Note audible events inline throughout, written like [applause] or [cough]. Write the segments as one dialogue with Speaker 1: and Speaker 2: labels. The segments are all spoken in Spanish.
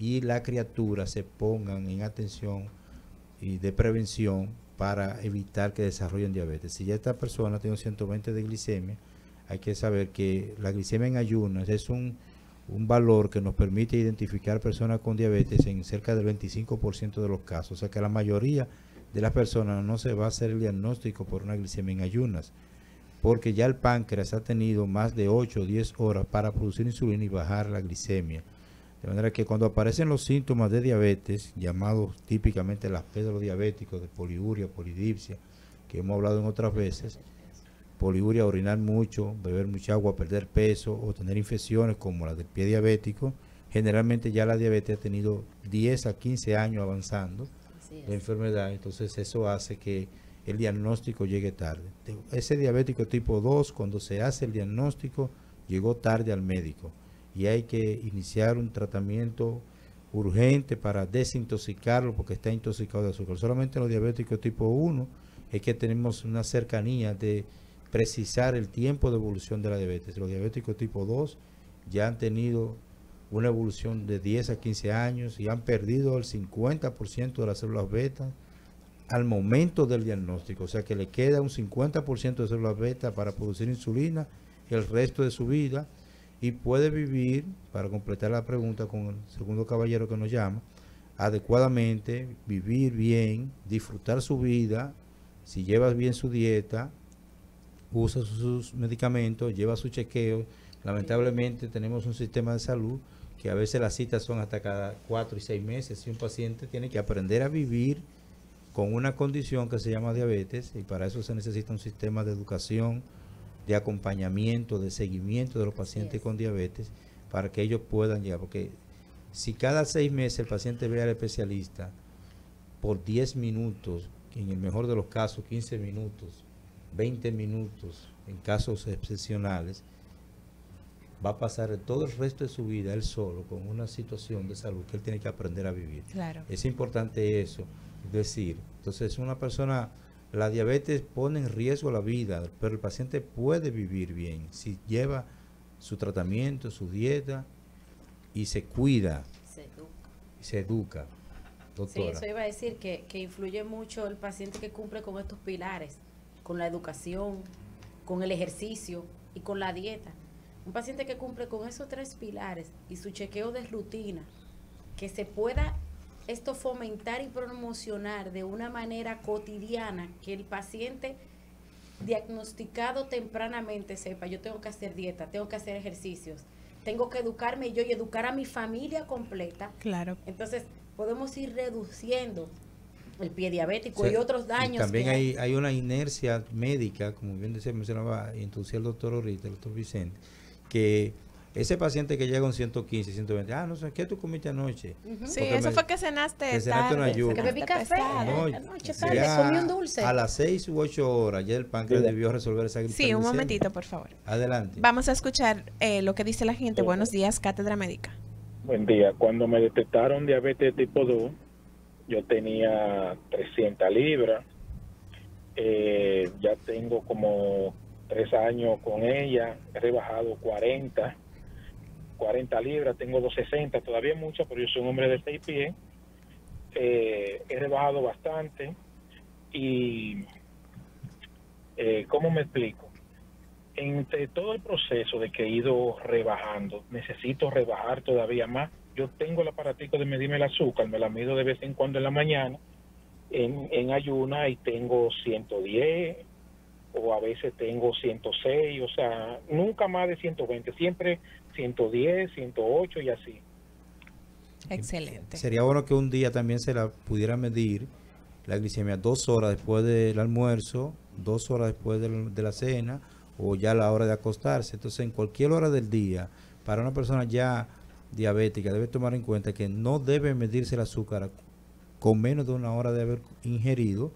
Speaker 1: y la criatura se pongan en atención y de prevención para evitar que desarrollen diabetes. Si ya esta persona tiene 120 de glicemia, hay que saber que la glicemia en ayunas es un, un valor que nos permite identificar personas con diabetes en cerca del 25% de los casos. O sea que la mayoría de las personas no se va a hacer el diagnóstico por una glicemia en ayunas, porque ya el páncreas ha tenido más de 8 o 10 horas para producir insulina y bajar la glicemia. De manera que cuando aparecen los síntomas de diabetes, llamados típicamente las pedro diabéticos, de poliuria, polidipsia, que hemos hablado en otras veces, poliuria, orinar mucho, beber mucha agua, perder peso o tener infecciones como la del pie diabético, generalmente ya la diabetes ha tenido 10 a 15 años avanzando la enfermedad, entonces eso hace que el diagnóstico llegue tarde. Ese diabético tipo 2, cuando se hace el diagnóstico, llegó tarde al médico y hay que iniciar un tratamiento urgente para desintoxicarlo porque está intoxicado de azúcar. Solamente los diabéticos tipo 1 es que tenemos una cercanía de precisar el tiempo de evolución de la diabetes. Los diabéticos tipo 2 ya han tenido una evolución de 10 a 15 años y han perdido el 50% de las células beta al momento del diagnóstico. O sea que le queda un 50% de células beta para producir insulina el resto de su vida y puede vivir, para completar la pregunta con el segundo caballero que nos llama, adecuadamente, vivir bien, disfrutar su vida, si llevas bien su dieta, usa sus medicamentos, lleva su chequeo. Lamentablemente tenemos un sistema de salud que a veces las citas son hasta cada cuatro y seis meses. Y un paciente tiene que aprender a vivir con una condición que se llama diabetes y para eso se necesita un sistema de educación, de acompañamiento, de seguimiento de los pacientes con diabetes para que ellos puedan llegar. Porque si cada seis meses el paciente ve al especialista por 10 minutos, en el mejor de los casos 15 minutos, 20 minutos, en casos excepcionales, va a pasar todo el resto de su vida él solo con una situación de salud que él tiene que aprender a vivir. Es importante eso, decir. Entonces, una persona la diabetes pone en riesgo la vida, pero el paciente puede vivir bien si lleva su tratamiento, su dieta y se cuida. Se educa. Se educa. Sí, eso
Speaker 2: iba a decir que, que influye mucho el paciente que cumple con estos pilares, con la educación, con el ejercicio y con la dieta. Un paciente que cumple con esos tres pilares y su chequeo de rutina, que se pueda esto fomentar y promocionar de una manera cotidiana que el paciente diagnosticado tempranamente sepa, yo tengo que hacer dieta, tengo que hacer ejercicios, tengo que educarme yo y educar a mi familia completa. Claro. Entonces, podemos ir reduciendo el pie diabético y otros daños. también hay,
Speaker 1: hay una inercia médica, como bien decía, mencionaba, introducía el doctor ahorita, el doctor Vicente, que ese paciente que llega a un 115, 120, ah, no sé, ¿qué tú comiste anoche? Sí, eso fue que cenaste. Que cenaste Que bebí café. Anoche, comí un dulce. A las 6 u 8 horas ya el páncreas debió resolver esa gripe. Sí, un momentito, por favor. Adelante.
Speaker 3: Vamos a escuchar eh, lo que dice la gente. Buenos días, Cátedra Médica.
Speaker 1: Buen día. Cuando
Speaker 4: me detectaron diabetes tipo 2, yo tenía 300 libras. Eh, ya tengo como 3 años con ella, he rebajado 40 40 libras, tengo 260, todavía mucho, pero yo soy un hombre de 6 pies. Eh, he rebajado bastante y, eh, ¿cómo me explico? Entre todo el proceso de que he ido rebajando, necesito rebajar todavía más. Yo tengo el aparatico de medirme el azúcar, me la mido de vez en cuando en la mañana, en, en ayuna, y tengo 110, o a veces tengo 106, o sea, nunca más de 120, siempre 110, 108 y así.
Speaker 3: Excelente.
Speaker 1: Sería bueno que un día también se la pudiera medir la glicemia dos horas después del almuerzo, dos horas después de la cena o ya a la hora de acostarse. Entonces, en cualquier hora del día, para una persona ya diabética, debe tomar en cuenta que no debe medirse el azúcar con menos de una hora de haber ingerido,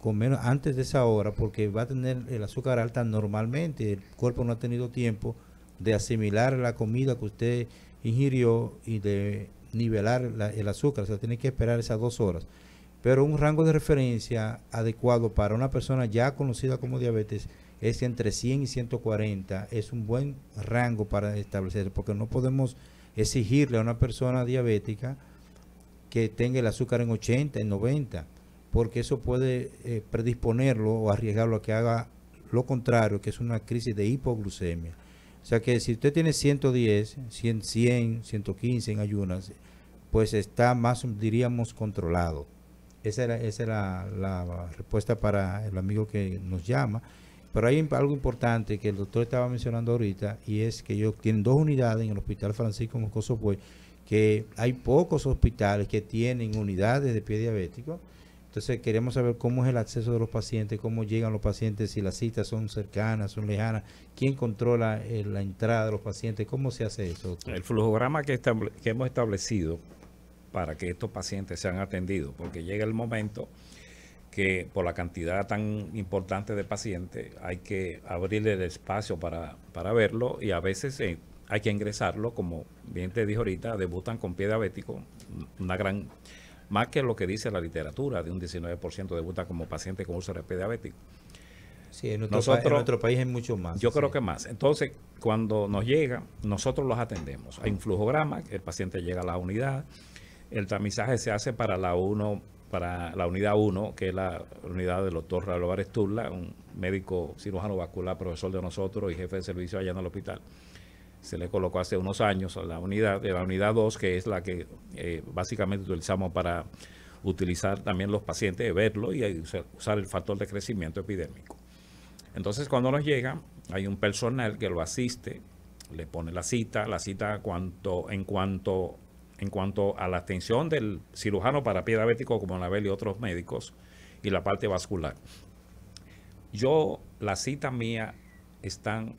Speaker 1: con menos antes de esa hora, porque va a tener el azúcar alta normalmente, el cuerpo no ha tenido tiempo de asimilar la comida que usted ingirió y de nivelar el azúcar. O sea, tiene que esperar esas dos horas. Pero un rango de referencia adecuado para una persona ya conocida como diabetes es entre 100 y 140. Es un buen rango para establecer, porque no podemos exigirle a una persona diabética que tenga el azúcar en 80, en 90, porque eso puede eh, predisponerlo o arriesgarlo a que haga lo contrario, que es una crisis de hipoglucemia. O sea que si usted tiene 110, 100, 115 en ayunas, pues está más, diríamos, controlado. Esa es la, respuesta para el amigo que nos llama. Pero hay algo importante que el doctor estaba mencionando ahorita y es que yo tienen dos unidades en el Hospital Francisco Moscoso Puey, que hay pocos hospitales que tienen unidades de pie diabético entonces queremos saber cómo es el acceso de los pacientes, cómo llegan los pacientes, si las citas son cercanas, son lejanas, quién controla eh, la entrada de los pacientes, cómo se hace eso. El
Speaker 5: flujograma que, que hemos establecido para que estos pacientes sean atendidos, porque llega el momento que por la cantidad tan importante de pacientes hay que abrirle el espacio para, para verlo y a veces eh, hay que ingresarlo, como bien te dije ahorita, debutan con pie diabético, una gran más que lo que dice la literatura, de un 19% debuta como paciente con UCRP diabético.
Speaker 1: Sí, en otro, país es mucho más.
Speaker 5: Yo creo que más. Entonces, cuando nos llega, nosotros los atendemos. Hay un flujograma, el paciente llega a la unidad, el tamizaje se hace para la uno, para la unidad 1, que es la unidad del doctor Raúl Álvarez Turla, un médico cirujano vascular, profesor de nosotros y jefe de servicio allá en el hospital se le colocó hace unos años a la unidad, de eh, la unidad 2, que es la que eh, básicamente utilizamos para utilizar también los pacientes, verlo y eh, usar el factor de crecimiento epidémico. Entonces, cuando nos llega, hay un personal que lo asiste, le pone la cita, la cita cuanto, en, cuanto, en cuanto a la atención del cirujano para pie diabético como Bel y otros médicos y la parte vascular. Yo, la cita mía están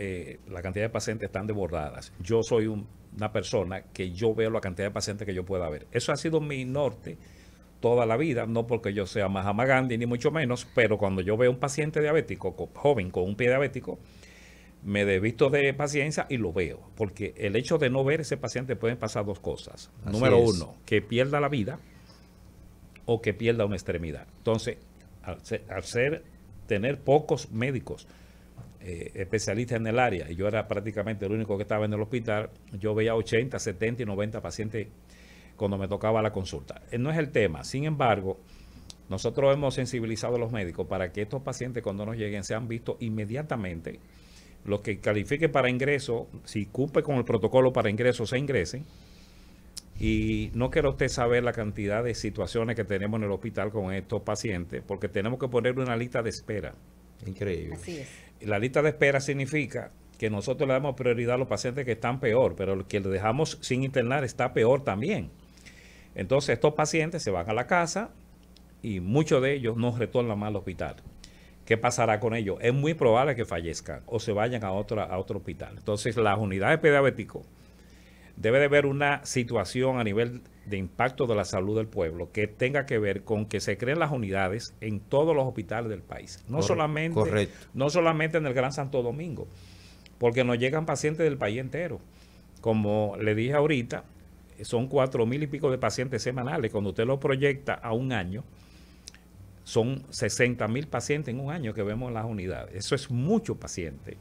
Speaker 5: eh, la cantidad de pacientes están desbordadas. Yo soy una persona que yo veo la cantidad de pacientes que yo pueda ver. Eso ha sido mi norte toda la vida, no porque yo sea más Gandhi ni mucho menos, pero cuando yo veo un paciente diabético, joven con un pie diabético, me desvisto de paciencia y lo veo, porque el hecho de no ver ese paciente pueden pasar dos cosas. Número uno, que pierda la vida o que pierda una extremidad. Entonces, al al ser tener pocos médicos, eh, especialista en el área, y yo era prácticamente el único que estaba en el hospital, yo veía 80, 70 y 90 pacientes cuando me tocaba la consulta. Eh, no es el tema, sin embargo, nosotros hemos sensibilizado a los médicos para que estos pacientes cuando nos lleguen sean vistos inmediatamente. Los que califiquen para ingreso, si cumple con el protocolo para ingreso, se ingresen. Y no quiero usted saber la cantidad de situaciones que tenemos en el hospital con estos pacientes, porque tenemos que poner una lista de espera. Increíble. Así es. La lista de espera significa que nosotros le damos prioridad a los pacientes que están peor, pero el que le dejamos sin internar está peor también. Entonces estos pacientes se van a la casa y muchos de ellos no retornan más al hospital. ¿Qué pasará con ellos? Es muy probable que fallezcan o se vayan a, a otro hospital. Entonces las unidades pediátricas debe de haber una situación a nivel de impacto de la salud del pueblo que tenga que ver con que se creen las unidades en todos los hospitales del país, no, solamente, no solamente en el Gran Santo Domingo, porque nos llegan pacientes del país entero. Como le dije ahorita, son cuatro mil y pico de pacientes semanales. Cuando usted lo proyecta a un año, son sesenta mil pacientes en un año que vemos en las unidades. Eso es mucho paciente.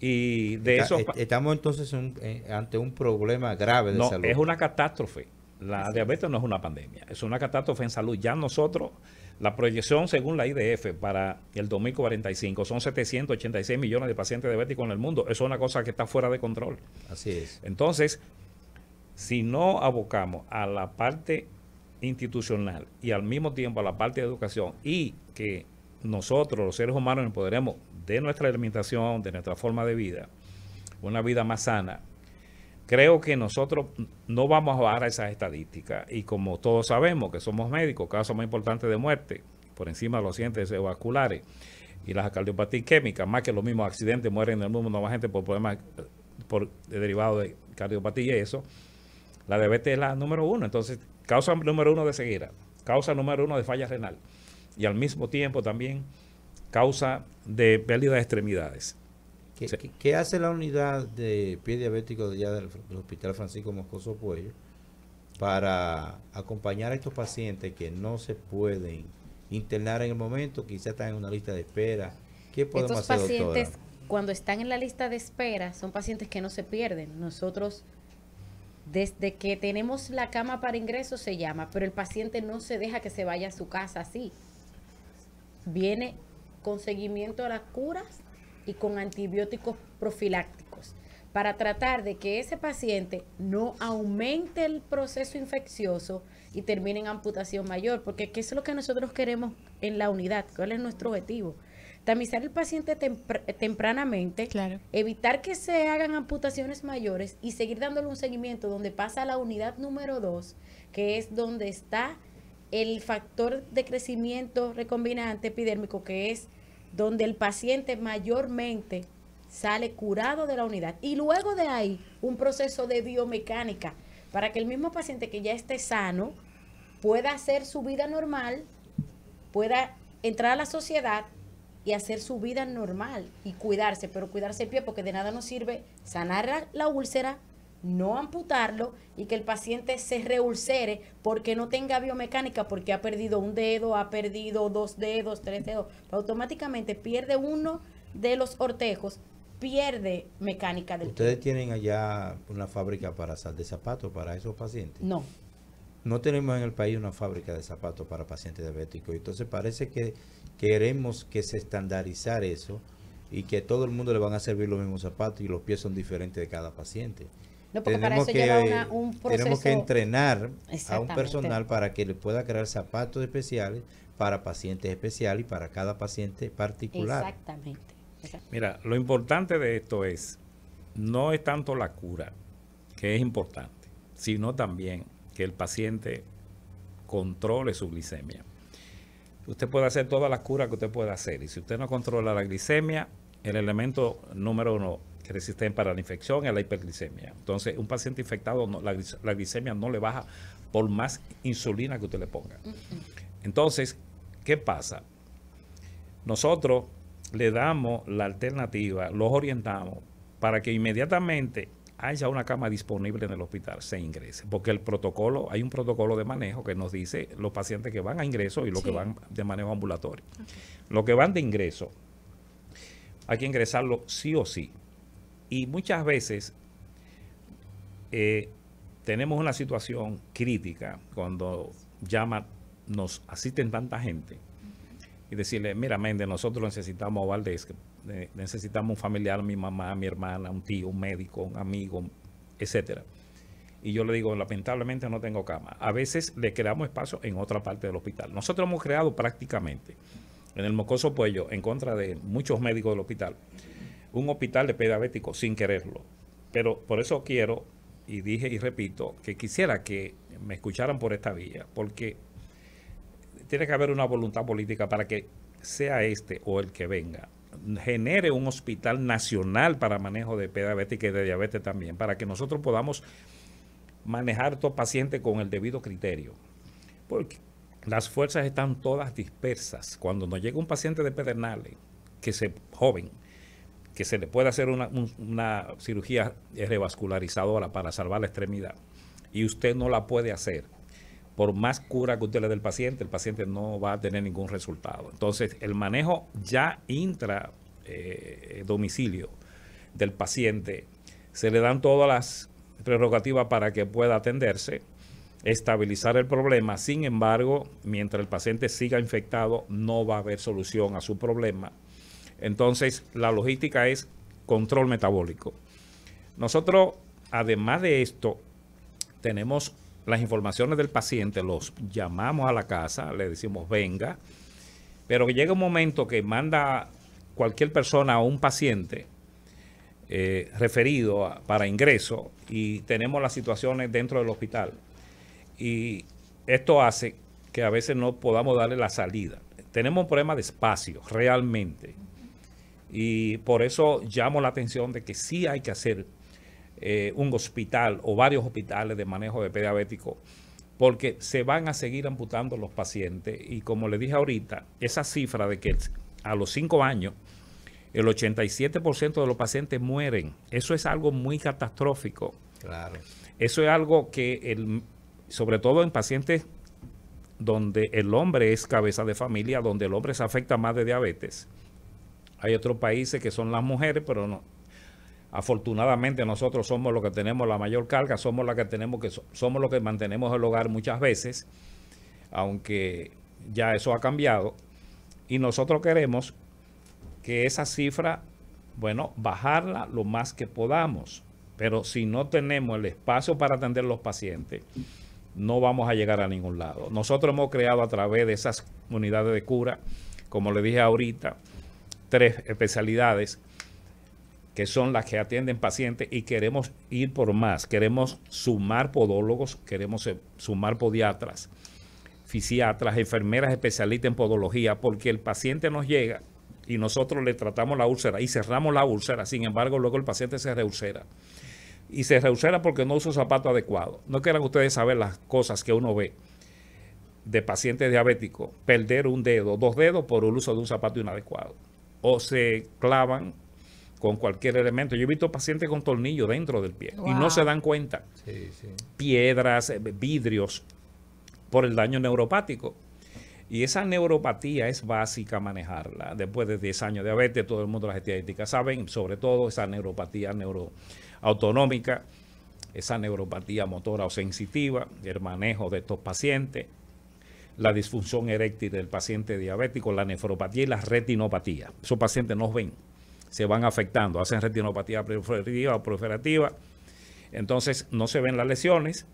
Speaker 5: Y de eso... Estamos entonces eh, ante un problema grave de no, Es una catástrofe. La diabetes no es una pandemia, es una catástrofe en salud. Ya nosotros, la proyección según la IDF para el 2045 son 786 millones de pacientes diabéticos en el mundo. Eso es una cosa que está fuera de control. Así es. Entonces, si no abocamos a la parte institucional y al mismo tiempo a la parte de educación y que nosotros, los seres humanos, podremos de nuestra alimentación, de nuestra forma de vida, una vida más sana, creo que nosotros no vamos a bajar a esas estadísticas. Y como todos sabemos que somos médicos, causa más importante de muerte, por encima de los accidentes vasculares y las cardiopatías químicas, más que los mismos accidentes, mueren en el mundo más gente por problemas por, eh, derivados de cardiopatía y eso. La diabetes es la número uno. Entonces, causa número uno de ceguera, causa número uno de falla renal. Y al mismo tiempo también causa de pérdida de extremidades.
Speaker 1: ¿Qué, hace la unidad de pie diabético del, Hospital Francisco Moscoso Puello para acompañar a estos pacientes que no se pueden internar en el momento, quizás están en una lista de espera? ¿Qué podemos estos pacientes,
Speaker 2: cuando están en la lista de espera, son pacientes que no se pierden. Nosotros, desde que tenemos la cama para ingreso, se llama, pero el paciente no se deja que se vaya a su casa así. Viene con seguimiento a las curas y con antibióticos profilácticos para tratar de que ese paciente no aumente el proceso infeccioso y termine en amputación mayor, porque ¿qué es lo que nosotros queremos en la unidad? ¿Cuál es nuestro objetivo? Tamizar el paciente tempranamente, evitar que se hagan amputaciones mayores y seguir dándole un seguimiento donde pasa a la unidad número 2, que es donde está el factor de crecimiento recombinante epidérmico, que es donde el paciente mayormente sale curado de la unidad. Y luego de ahí, un proceso de biomecánica para que el mismo paciente que ya esté sano pueda hacer su vida normal, pueda entrar a la sociedad y hacer su vida normal y cuidarse, pero cuidarse el pie porque de nada nos sirve sanar la, la úlcera, no amputarlo y que el paciente se reulcere porque no tenga biomecánica, porque ha perdido un dedo, ha perdido dos dedos, tres dedos. Automáticamente pierde uno de los ortejos, pierde mecánica del ¿Ustedes
Speaker 1: tienen allá una fábrica para de zapatos para esos pacientes? No. No tenemos en el país una fábrica de zapatos para pacientes diabéticos. Entonces parece que queremos que se estandarizar eso y que todo el mundo le van a servir los mismos zapatos y los pies son diferentes de cada paciente. No, porque tenemos para eso que, lleva un proceso. Tenemos que entrenar a un personal para que le pueda crear zapatos especiales para pacientes especiales y para cada paciente particular. Mira, lo importante
Speaker 5: de esto es, no es tanto la cura, que es importante, sino también que el paciente controle su glicemia. Usted puede hacer todas las curas que usted pueda hacer y si usted no controla la glicemia, el elemento número uno resisten para la infección y la hiperglicemia. Entonces, un paciente infectado, la, glicemia no le baja por más insulina que usted le ponga. Entonces, ¿qué pasa? Nosotros le damos la alternativa, los orientamos para que inmediatamente haya una cama disponible en el hospital, se ingrese. Porque el protocolo, hay un protocolo de manejo que nos dice los pacientes que van a ingreso y los que van de manejo ambulatorio. Los que van de ingreso, hay que ingresarlo sí o sí. Y muchas veces eh, tenemos una situación crítica cuando llama, nos asisten tanta gente y decirle, mira, mende nosotros necesitamos a Valdés, eh, necesitamos un familiar, mi mamá, mi hermana, un tío, un médico, un amigo, etcétera. Y yo le digo, lamentablemente no tengo cama. A veces le creamos espacio en otra parte del hospital. Nosotros hemos creado prácticamente en el Mocoso Puello, en contra de muchos médicos del hospital, un hospital de pediabético sin quererlo. Pero por eso quiero, y dije y repito, que quisiera que me escucharan por esta vía, porque tiene que haber una voluntad política para que sea este o el que venga, genere un hospital nacional para manejo de pediabética y de diabetes también, para que nosotros podamos manejar a estos pacientes con el debido criterio. Porque las fuerzas están todas dispersas. Cuando nos llega un paciente de Pedernales, que se joven, que se le puede hacer una, cirugía revascularizadora para salvar la extremidad y usted no la puede hacer, por más cura que usted le dé al paciente, el paciente no va a tener ningún resultado. Entonces, el manejo ya intra eh, domicilio del paciente, se le dan todas las prerrogativas para que pueda atenderse, estabilizar el problema. Sin embargo, mientras el paciente siga infectado, no va a haber solución a su problema entonces, la logística es control metabólico. Nosotros, además de esto, tenemos las informaciones del paciente, los llamamos a la casa, le decimos venga, pero llega un momento que manda cualquier persona a un paciente eh, referido para ingreso y tenemos las situaciones dentro del hospital. Y esto hace que a veces no podamos darle la salida. Tenemos un problema de espacio, realmente. Y por eso llamo la atención de que sí hay que hacer eh, un hospital o varios hospitales de manejo de pediabético, porque se van a seguir amputando los pacientes. Y como le dije ahorita, esa cifra de que a los cinco años el 87% de los pacientes mueren, eso es algo muy catastrófico. Claro. Eso es algo que, sobre todo en pacientes donde el hombre es cabeza de familia, donde el hombre se afecta más de diabetes, hay otros países que son las mujeres, pero no. Afortunadamente nosotros somos los que tenemos la mayor carga, somos los que tenemos que somos los que mantenemos el hogar muchas veces, aunque ya eso ha cambiado y nosotros queremos que esa cifra, bueno, bajarla lo más que podamos, pero si no tenemos el espacio para atender los pacientes, no vamos a llegar a ningún lado. Nosotros hemos creado a través de esas unidades de cura, como le dije ahorita, tres especialidades que son las que atienden pacientes y queremos ir por más. Queremos sumar podólogos, queremos eh, sumar podiatras, fisiatras, enfermeras especialistas en podología, porque el paciente nos llega y nosotros le tratamos la úlcera y cerramos la úlcera, sin embargo luego el paciente se reúlcera. Y se reúlcera porque no usa zapato adecuado. No quieran ustedes saber las cosas que uno ve de pacientes diabéticos, perder un dedo, dos dedos por el uso de un zapato inadecuado o se clavan con cualquier elemento. Yo he visto pacientes con tornillos dentro del pie y no se dan cuenta. Piedras, eh, vidrios, por el daño neuropático. Y esa neuropatía es básica manejarla. Después de 10 años de diabetes, todo el mundo las estadísticas saben, sobre todo esa neuropatía neuroautonómica, esa neuropatía motora o sensitiva, el manejo de estos pacientes, la disfunción eréctil del paciente diabético, la nefropatía y la retinopatía. Esos pacientes no ven, se van afectando, hacen retinopatía proliferativa o proliferativa, entonces no se ven las lesiones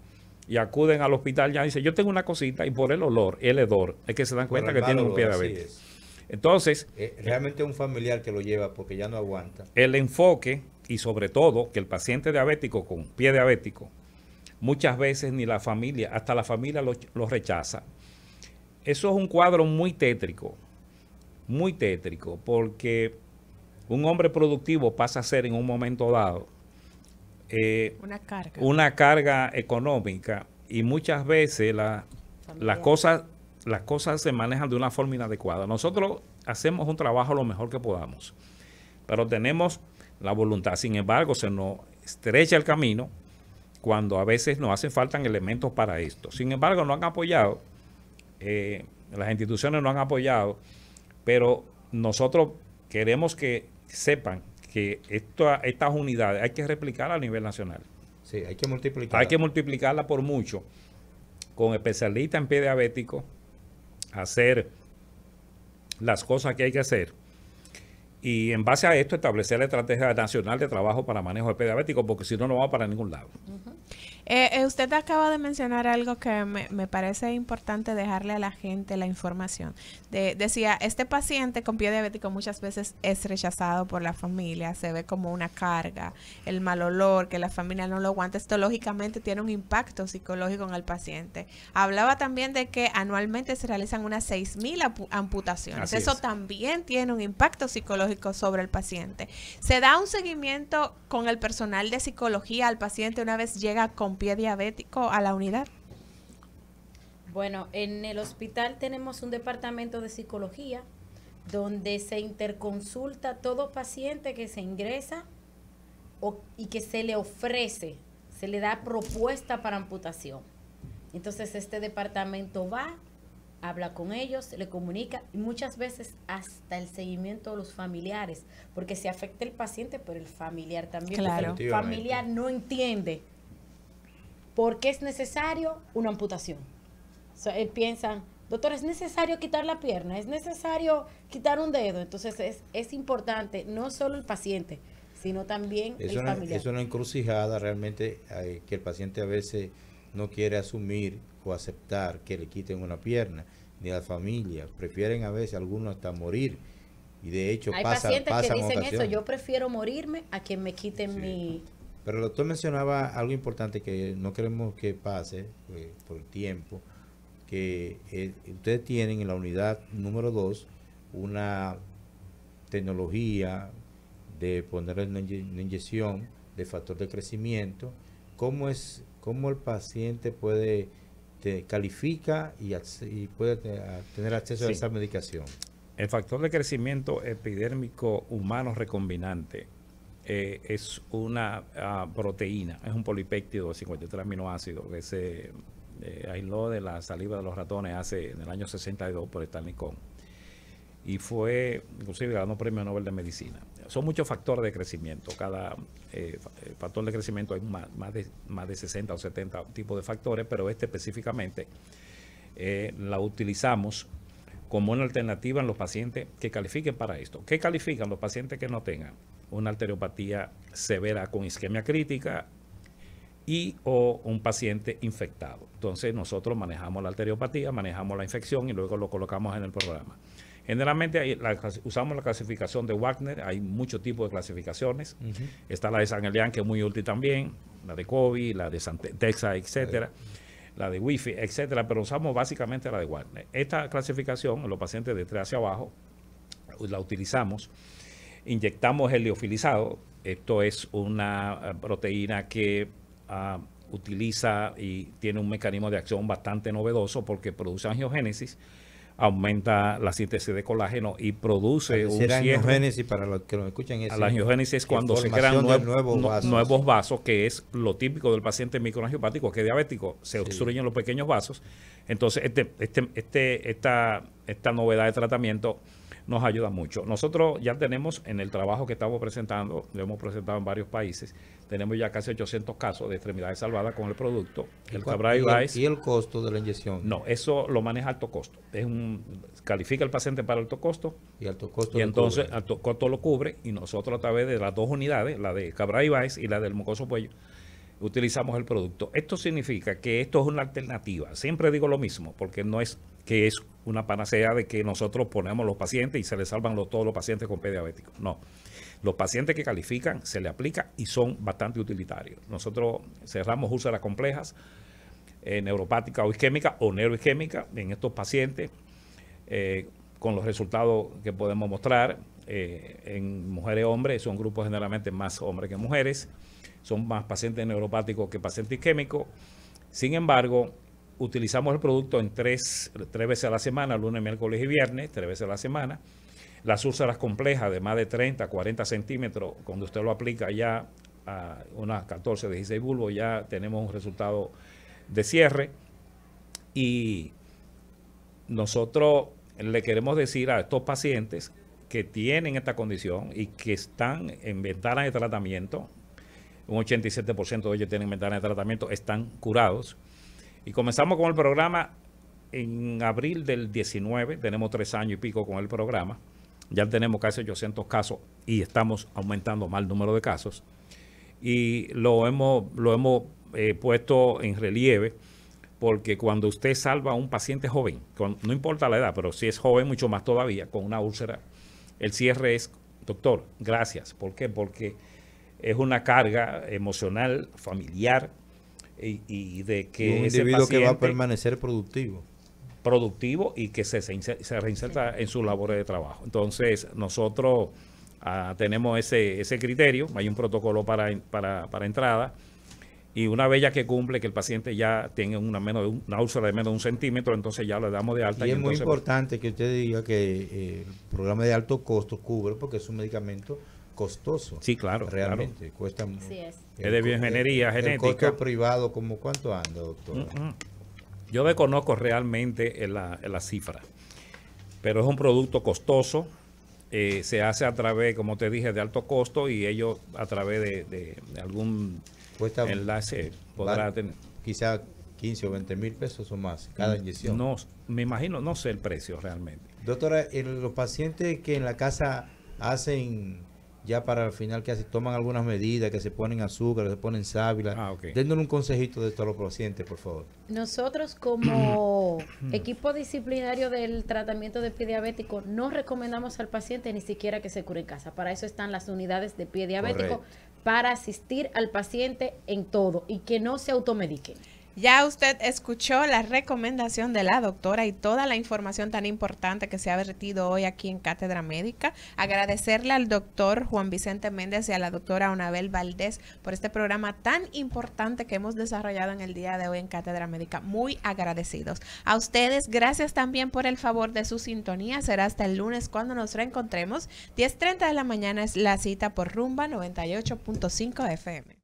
Speaker 5: y acuden al hospital ya y dicen, yo tengo una cosita y por el olor, el hedor, es que se dan cuenta que tienen un pie diabético.
Speaker 1: Entonces, eh, realmente un familiar que lo lleva porque ya no aguanta.
Speaker 5: El enfoque y sobre todo que el paciente diabético con pie diabético, muchas veces ni la familia, hasta la familia lo, lo rechaza eso es un cuadro muy tétrico, muy tétrico, porque un hombre productivo pasa a ser en un momento dado eh, una, carga. económica y muchas veces las, cosas, las cosas se manejan de una forma inadecuada. Nosotros hacemos un trabajo lo mejor que podamos, pero tenemos la voluntad. Sin embargo, se nos estrecha el camino cuando a veces nos hacen falta elementos para esto. Sin embargo, no han apoyado eh, las instituciones no han apoyado, pero nosotros queremos que sepan que estas unidades hay que replicar a nivel nacional. Sí, hay
Speaker 1: que multiplicarla. Hay que
Speaker 5: multiplicarla por mucho, con especialistas en pie diabético, hacer las cosas que hay que hacer. Y en base a esto establecer la estrategia nacional de trabajo para manejo de pediabético, porque si no, no va para ningún lado.
Speaker 3: Eh, eh, usted acaba de mencionar algo que me, parece importante dejarle a la gente la información. decía, este paciente con pie diabético muchas veces es rechazado por la familia, se ve como una carga, el mal olor, que la familia no lo aguanta. Esto lógicamente tiene un impacto psicológico en el paciente. Hablaba también de que anualmente se realizan unas 6.000 amputaciones. Eso también tiene un impacto psicológico sobre el paciente. Se da un seguimiento con el personal de psicología al paciente una vez llega con pie diabético a la unidad?
Speaker 2: Bueno, en el hospital tenemos un departamento de psicología donde se interconsulta todo paciente que se ingresa y que se le ofrece, se le da propuesta para amputación. Entonces este departamento va, habla con ellos, le comunica y muchas veces hasta el seguimiento de los familiares, porque se afecta el paciente, pero el familiar también. Claro. El familiar no entiende ¿Por es necesario una amputación? O sea, piensan, doctor, es necesario quitar la pierna, es necesario quitar un dedo. Entonces es, importante no solo el paciente, sino también es el una, Es una
Speaker 1: encrucijada realmente eh, que el paciente a veces no quiere asumir o aceptar que le quiten una pierna, ni la familia. Prefieren a veces algunos hasta morir. Y de hecho, Hay pacientes que dicen eso, yo
Speaker 2: prefiero morirme a que me quiten mi
Speaker 1: pero el doctor mencionaba algo importante que no queremos que pase eh, por el tiempo, que eh, ustedes tienen en la unidad número 2 una tecnología de poner una inyección de factor de crecimiento. ¿Cómo, es, cómo el paciente puede califica y, puede tener acceso a esa medicación? El factor de crecimiento epidérmico humano recombinante
Speaker 5: eh, es una ah, proteína, es un polipéptido de 53 aminoácidos que se eh, aisló de la saliva de los ratones hace en el año 62 por Stanley y fue inclusive ganó premio Nobel de Medicina. Son muchos factores de crecimiento. Cada eh, factor de crecimiento hay más, de, más de 60 o 70 tipos de factores, pero este específicamente la utilizamos como una alternativa en los pacientes que califiquen para esto. ¿Qué califican los pacientes que no tengan? una arteriopatía severa con isquemia crítica y o un paciente infectado. Entonces nosotros manejamos la arteriopatía, manejamos la infección y luego lo colocamos en el programa. Generalmente usamos la clasificación de Wagner, hay muchos tipos de clasificaciones. Está la de San Elián que es muy útil también, la de COVID, la de Texas, etcétera, la de Wi-Fi, etcétera, pero usamos básicamente la de Wagner. Esta clasificación, en los pacientes de 3 hacia abajo, la utilizamos Inyectamos el liofilizado. Esto es una eh, proteína que ah, utiliza y tiene un mecanismo de acción bastante novedoso porque produce angiogénesis, aumenta la síntesis de colágeno y produce un angiogénesis para los que lo escuchan es la angiogénesis es cuando se crean nuevos, vasos. que es lo típico del paciente microangiopático que es diabético, se obstruyen los pequeños vasos. Entonces, este, este, este esta, esta novedad de tratamiento nos ayuda mucho. Nosotros ya tenemos en el trabajo que estamos presentando, lo hemos presentado en varios países, tenemos ya casi 800 casos de extremidades salvadas con el producto. ¿Y el, Cabra y
Speaker 1: el, costo de la inyección? No,
Speaker 5: eso lo maneja alto costo. Es un, califica el paciente para alto costo. Y alto costo. Y entonces alto costo lo cubre y nosotros a través de las dos unidades, la de cabra y vice y la del mucoso cuello, utilizamos el producto. Esto significa que esto es una alternativa. Siempre digo lo mismo, porque no es que es una panacea de que nosotros ponemos los pacientes y se les salvan todos los pacientes con pediabéticos No. Los pacientes que califican se le aplica y son bastante utilitarios. Nosotros cerramos úlceras complejas, eh, neuropática o isquémica o neuroisquémicas en estos pacientes eh, con los resultados que podemos mostrar eh, en mujeres y hombres, son grupos generalmente más hombres que mujeres son más pacientes neuropáticos que pacientes químicos. Sin embargo, utilizamos el producto en tres, tres veces a la semana, lunes, miércoles y viernes, tres veces a la semana. Las úlceras complejas de más de 30, 40 centímetros, cuando usted lo aplica ya a unas 14, 16 bulbos, ya tenemos un resultado de cierre. Y nosotros le queremos decir a estos pacientes que tienen esta condición y que están en ventana de tratamiento, un 87% de ellos tienen ventanas de tratamiento, están curados. Y comenzamos con el programa en abril del 19, tenemos tres años y pico con el programa, ya tenemos casi 800 casos y estamos aumentando más el número de casos. Y lo hemos, lo hemos eh, puesto en relieve porque cuando usted salva a un paciente joven, no importa la edad, pero si es joven, mucho más todavía, con una úlcera, el cierre es, doctor, gracias. ¿Por qué? Porque es una carga emocional, familiar, y, de que... un ese individuo que va a
Speaker 1: permanecer productivo.
Speaker 5: Productivo y que se, se, reinserta en sus labores de trabajo. Entonces, nosotros ah, tenemos ese, ese criterio, hay un protocolo para, para, entrada, y una vez ya que cumple, que el paciente ya tiene una, menos de una úlcera de menos de un centímetro, entonces ya le damos de alta. Y, es muy
Speaker 1: importante que usted diga que eh, el programa de alto costo cubre, porque es un medicamento costoso. Sí, claro. Realmente, cuesta mucho. es. de bioingeniería genética. El costo privado, como ¿cuánto anda, doctor? Mm,
Speaker 5: mm. Yo desconozco realmente la, la, cifra, pero es un producto costoso. Eh, se hace a través, como te dije, de alto costo y ellos a
Speaker 1: través de, algún enlace podrá tener. Quizá 15 o 20 mil pesos o más cada mm, inyección. No, me imagino, no sé el precio realmente. Doctora, los pacientes que en la casa hacen ya para el final que se toman algunas medidas, que se ponen azúcar, que se ponen sábila. Ah, un consejito de esto a los pacientes, por favor.
Speaker 2: Nosotros como [clears throat] equipo disciplinario del tratamiento de pie diabético no recomendamos al paciente ni siquiera que se cure en casa. Para eso están las unidades de pie diabético,
Speaker 3: para asistir al paciente en todo y que no se automediquen. Ya usted escuchó la recomendación de la doctora y toda la información tan importante que se ha vertido hoy aquí en Cátedra Médica. Agradecerle al doctor Juan Vicente Méndez y a la doctora Onabel Valdés por este programa tan importante que hemos desarrollado en el día de hoy en Cátedra Médica. Muy agradecidos. A ustedes, gracias también por el favor de su sintonía. Será hasta el lunes cuando nos reencontremos. 10.30 de la mañana es la cita por rumba 98.5 FM.